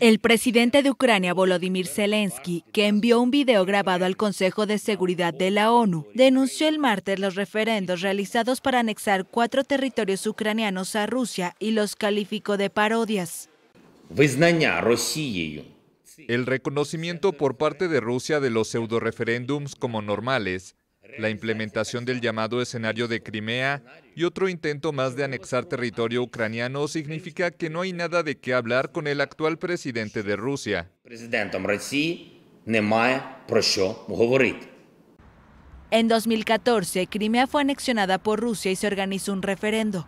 El presidente de Ucrania, Volodymyr Zelensky, que envió un video grabado al Consejo de Seguridad de la ONU, denunció el martes los referendos realizados para anexar cuatro territorios ucranianos a Rusia y los calificó de parodias. El reconocimiento por parte de Rusia de los pseudo referéndums como normales la implementación del llamado escenario de Crimea y otro intento más de anexar territorio ucraniano significa que no hay nada de qué hablar con el actual presidente de Rusia. En 2014, Crimea fue anexionada por Rusia y se organizó un referendo.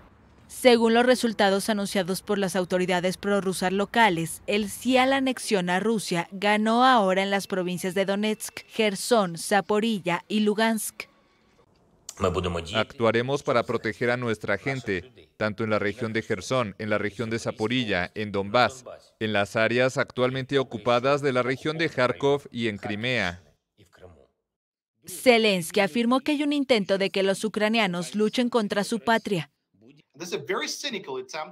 Según los resultados anunciados por las autoridades prorrusas locales, el cia la anexión a Rusia ganó ahora en las provincias de Donetsk, Gerson, Zaporilla y Lugansk. Actuaremos para proteger a nuestra gente, tanto en la región de Gerson, en la región de Zaporilla, en Donbass, en las áreas actualmente ocupadas de la región de Kharkov y en Crimea. Zelensky afirmó que hay un intento de que los ucranianos luchen contra su patria,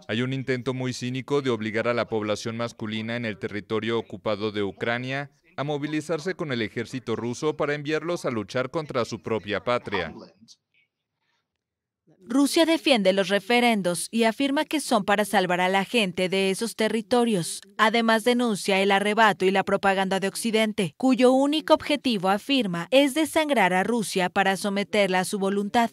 hay un intento muy cínico de obligar a la población masculina en el territorio ocupado de Ucrania a movilizarse con el ejército ruso para enviarlos a luchar contra su propia patria. Rusia defiende los referendos y afirma que son para salvar a la gente de esos territorios. Además denuncia el arrebato y la propaganda de Occidente, cuyo único objetivo afirma es desangrar a Rusia para someterla a su voluntad.